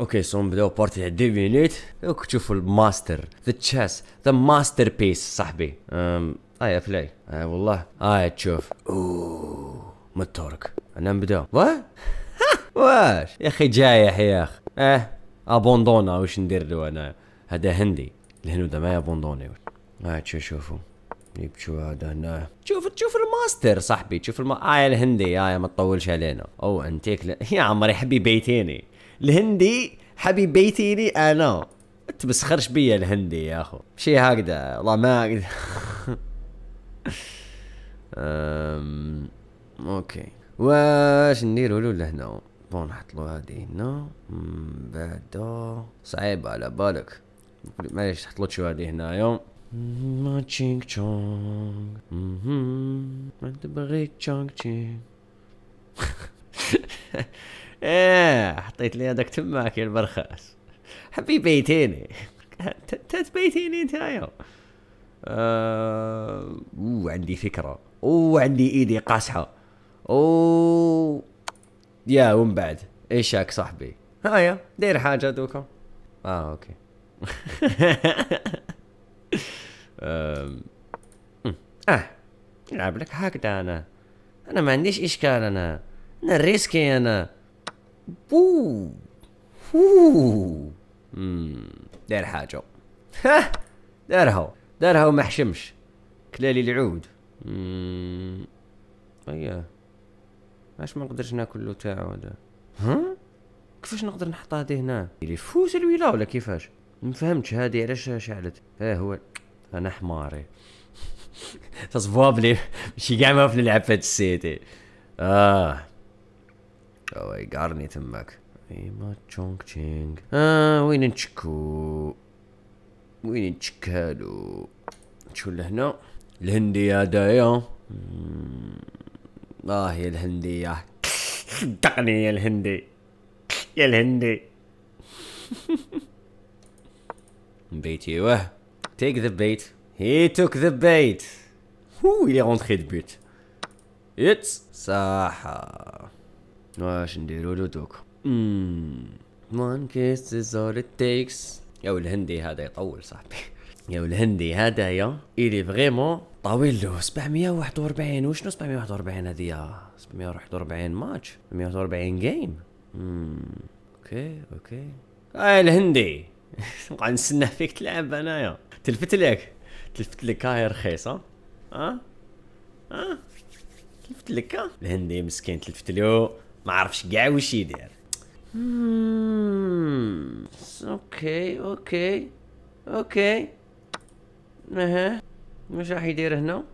اوكي سون بداو بارتي تاع دي مينيت دوك تشوفوا الماستر ذا تشيس ذا ماستر بيس صاحبي ام اي افلاي اي والله اي تشوف اوه متورك انا نبداو واه واش يا اخي جايح يا اخي اه ابوندونا واش ندير له انا هذا هندي الهنود ما يابوندوني اه تشو شوفوا شو هذا هنا شوف تشوف الماستر صاحبي تشوف الما... آه الهندي آه ما تطولش علينا او انتيك ل... يا عمري حبي بيتيني الهندي حبيبيتيني انا انت بيا الهندي يا اخو شي هكذا والله ما اقدر أم... اوكي واش نديرو له لهنا بون نحطلو هادي هنا بعدا صعيب على بالك معليش تحطلو شو هادي هنايا ما تشينك تشونغ أمم، ما تبغي تشونغ تشينغ ايه حطيت لي هذاك تماك يا البرخاس حبي بيتيني انت تبيتيني انت يا آه... اوه عندي فكرة اوه عندي ايدي قاسحة اوه يا ومن بعد ايش هاك صاحبي هايا دير حاجة دوكا اه اوكي اه نلعب لك هكذا انا انا ما عنديش اشكال انا انا ريسكي انا بو فو دار حاجه ها دارها دارها وما حشمش كلالي العود امم اييه علاش ما نقدرش ناكل له تاعو هذا ها كيفاش نقدر نحط هادي هنا اللي فوز الويلا ولا كيفاش ما فهمتش هادي علاش شعلت ها هو انا حماري تصفوا بلي ماشي كاع ما نلعب في هاد السيتي اه اوي قارني تمك ايما تشونغ تشينغ اه وين نشكو وين نشكالو شو لهنا الهندية دايا اه يا الهندية صدقني يا الهندي يا الهندي بيتي واه تيك ذا بيت هي توك ذا بيت هو اللي غونتخي rentré de اتس It's واش نديرو له دوك وان كيس از اول ات تيكس يا الهندي هذا يطول صاحبي يا الهندي هذايا الي فريمون طويل له 741 وشنو 741 هذه 741 ماتش 741 جيم اوكي اوكي اه الهندي نبقى نستنى فيك تلعب انايا تلفت لك تلفت لك هاي رخيصه ها ها تلفت لك الهندي مسكين تلفت له ما عرفش كاع واش يدير اوكي اوكي اوكي اها واش راح يدير هنا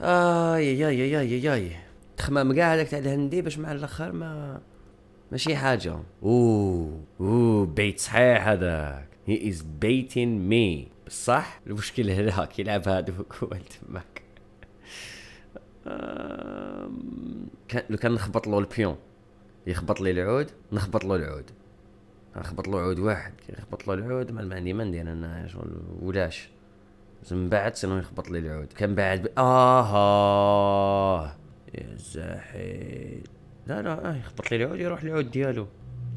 اي اي اي اي اي تخمام كاع هذاك تاع الهندي باش مع الاخر ما ماشي حاجه اوه اوه بيت صحيح هذاك هي از بيتين مي بصح المشكل هنا كيلعب هذوك هو تماك لو كان نخبط له البيون يخبط لي العود نخبط له العود نخبط له عود واحد كي نخبط له العود ما عندي ما ندير انا شغل ولاش من بعد سنو يخبط لي العود كان بعد ب... اها يا زحيل لا لا آه يخبط لي العود يروح العود ديالو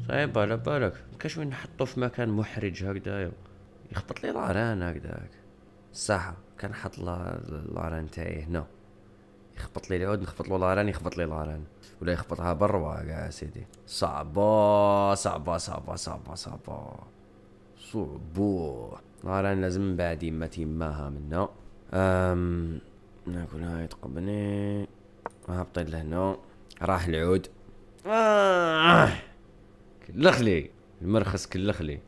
صعيب على بالك كاش وين نحطو في مكان محرج هكذا يخبط لي العران هكذاك صح كان حط العران تاعي هنا يخبط لي العود نخبط له لاران يخبط لي لاران ولا يخبطها بالروا كاع سيدي صعبة صعبة صعبة صعبة صعبة صعبة لاران لازم بعد يما تيماها منا أم ناكل هاي تقبني هابطين لهنا راح العود آه. كلخلي المرخص كلخلي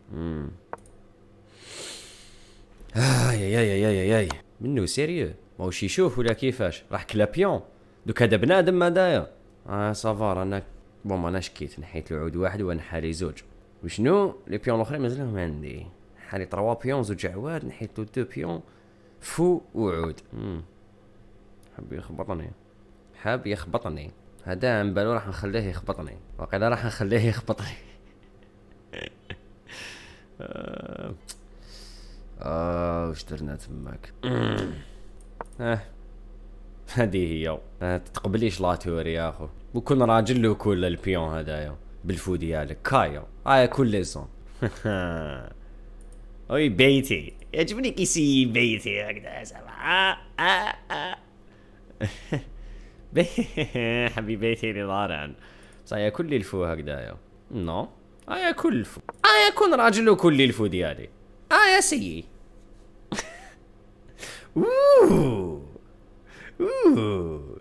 آه يا يا يا يا يا يا منو سيريو ماهوش يشوف ولا كيفاش راح كلابيون دوك هذا بنادم داير اه سافا رانا بون انا شكيت نحيت العود واحد وانا حالي زوج وشنو لي بيون الاخرين مازالهم عندي حالي تروا بيون زوج عواد نحيت دو بيون فو وعود حاب يخبطني حاب يخبطني هذا عم بالو راح نخليه يخبطني وقيلا راح نخليه يخبطني آه واش درنا تماك اه هذه هي اه تتقبليش توري يا اخو بكون راجل له كل البيون هدايا بالفو ديالك كايا هاي كل ليسون اوي بيتي يعجبني كي سي بيتي هكذا سبعة بيتي اللي ضارع صايا كل لي الفو هكذايا نو هاي ايا كل الفو ايا كون راجل وكل لي الفو ديالي ايا سيي اوه اوه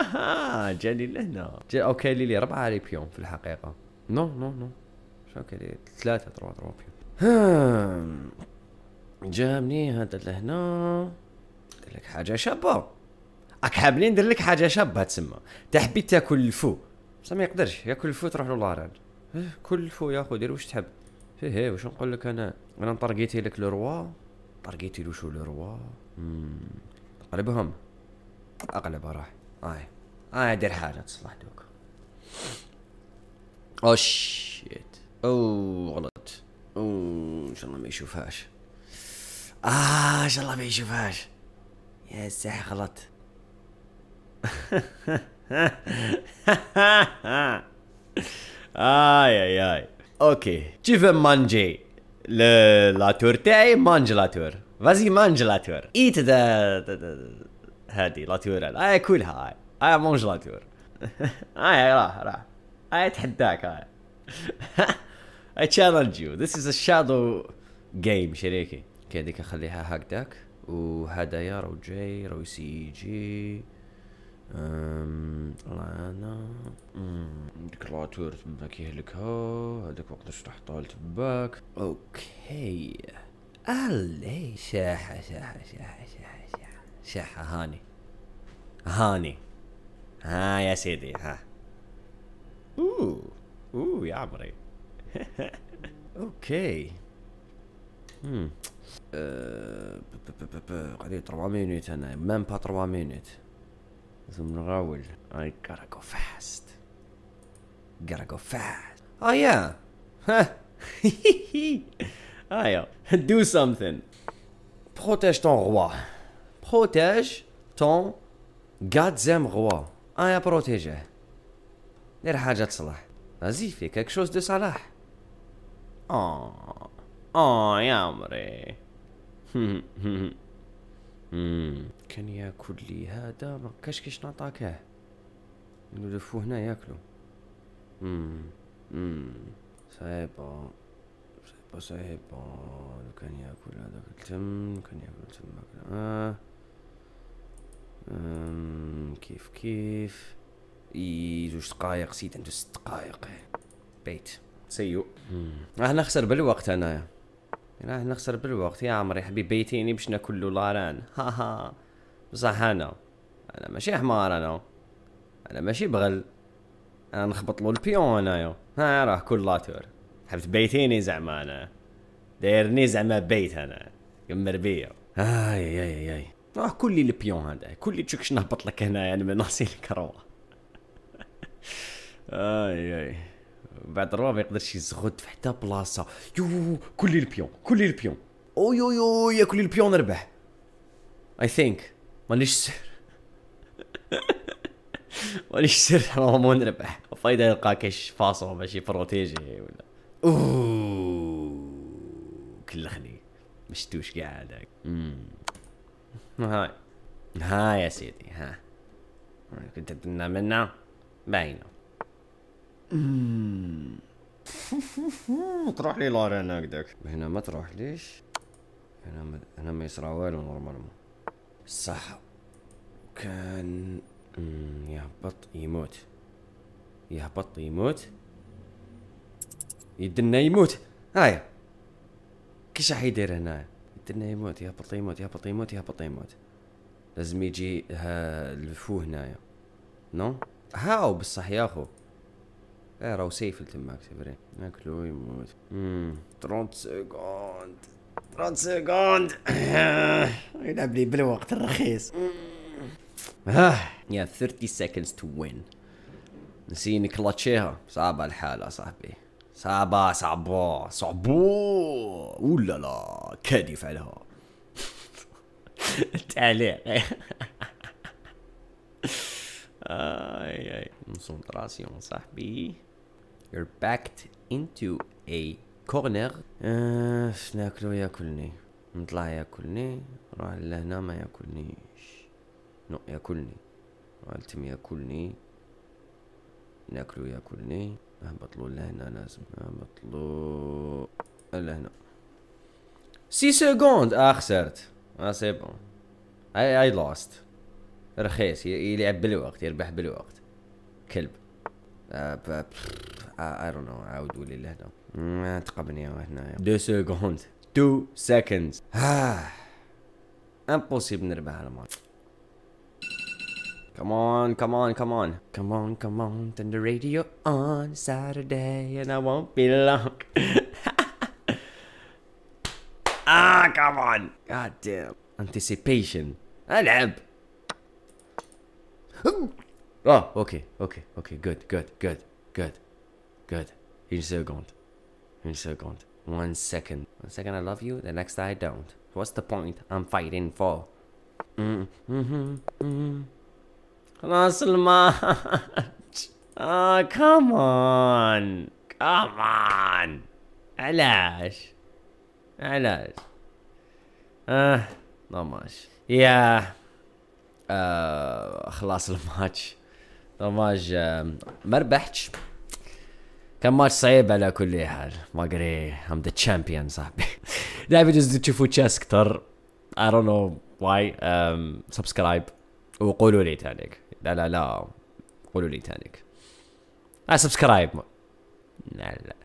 جاني لهنا جا اوكي لي لي ربعه ريبيون في الحقيقه نو نو نو شو اوكي لي ثلاثه تروا تروا بيون جا مني هذا لهنا ندير لك حاجه شابه راك حابني ندير لك حاجه شابه تسمى تحبي تاكل الفو بصح ما يقدرش ياكل الفو تروح له لارال إيه، كل الفو يا خو دير واش تحب فيه إيه، واش نقول لك انا انا طرقيتي لك لو روا طرقيتي لو شو لو روا قلبهم طيب، اغلبها راح هاي هاي دير حاجه تصلح دوك او شيت اوه غلط اوه ان شاء الله ما يشوفهاش اه ان شاء الله ما يشوفهاش يا ساح غلط اي اي اي اوكي كيف مانجي لاتور تاعي لاتور فازي لاتور ايت ذا هادي لاتيورال آه، اي كول هاي اي آه، مونج لاتور اي آه، راح راح اي اتحداك اي اي تشالنج يو ذيس از شادو جيم شريكي اوكي هذيك اخليها هكذاك وهدايا رو جي رو سي جي انا ديك لاتور تما هو هذاك وقتاش طالت باك اوكي الي شاحه شاحه شاحه شاحه شح هاني هاني ها يا سيدي ها اوه اوه يا عمري اوكي امم قليل 400 يونت انا مام با 400 يونت لازم نغاول I gotta go fast gotta go fast oh ها ah yeah آه، do something protège ton roi بروتيج تون غادزام روا انا بروتيجيه دير حاجة تصلح غازي في كاك شوز دو صلاح اه اه يا عمري كان ياكل لي هذا ما كاش كيش نعطاكه نلفو هنا ياكلو صعيبة صعيبة صعيبة لو كان ياكل هذا كان ياكل تما كان آه. كيف كيف اي جوج دقائق سيد عنده ست دقائق بيت سيو راه نخسر بالوقت انايا راه نخسر بالوقت يا عمري حبيبي بيتيني باش ناكل له لاران ها ها بصح انا انا ماشي حمار انا انا ماشي بغل انا نخبط له البيون انايا ها راه كل لاتور حبت بيتيني زعما انا دايرني زعما بيت انا يمر بيا اي اي اي راه كل البيون هذا كل تشوك شنو هبط لك هنا يعني من ناصي الكروه اي اي بعد الروا ما يقدرش يزغد في حتى بلاصه يو كل البيون كل البيون او يو يو يا كل البيون ربح اي ثينك مانيش سر مانيش سر ما نربح فايدة يلقى كاش فاصل باش يبروتيجي ولا اوه كلخني مشتوش كاع هذاك هاي ها يا سيدي ها كنت تتمنى منا باينه تروح لي لارين هكذاك هنا ما تروح ليش هنا ما هنا ما يصرا والو نورمالمون صح كان يهبط يموت يهبط يموت يدنا يموت هاي كيش راح يدير هنايا انه يموت يهبط يموت يهبط يموت يهبط يموت لازم يجي ها الفو هنايا نو هاو بصح يا اخو ايه راهو سيف تماك تبري ناكلو يموت امم 30 سكوند 30 سكوند يلعب لي بالوقت الرخيص ها يا 30 seconds to win نسيني كلاتشيها صعبة الحالة صاحبي صعبة صعبة صعبة ولا لا كاد يفعلها التعليق اي اي كونسونتراسيون صاحبي you're backed into a corner اش آه، ناكلو ياكلني نطلع ياكلني نروح لهنا ما ياكلنيش نو ياكلني نروح ياكلني ناكلو ياكلني هبطلو لهنا لازم هبطلو لهنا سي سكوند اه خسرت اه سي بون اي اي لوست رخيص يلعب بالوقت يربح بالوقت كلب اي دون نو عاود ولي لهنا تقبني هنايا دو سكوند تو سكند امبوسيبل نربح الماتش Come on, come on, come on. Come on, come on, turn the radio on Saturday and I won't be long. ah, come on. God damn. Anticipation. Help. Oh, okay, okay, okay, good, good, good, good, good. In second. In second. One second. One second I love you, the next I don't. What's the point I'm fighting for? Mm-hmm. Mm-hmm. mm-hmm. راس الماتش اه كمان كمان علاش علاش اه ما يا آه خلاص الماتش طماج آه، ما ربحتش كان ماتش صعيب على كل حال ما ادري ام ذا تشامبيون صاحبي دائما تشوفوا تشاس اكثر اي don't نو واي سبسكرايب وقولوا لي تعليق لا لا لا قولوا لي تانيك لا آه، سبسكرايب لا لا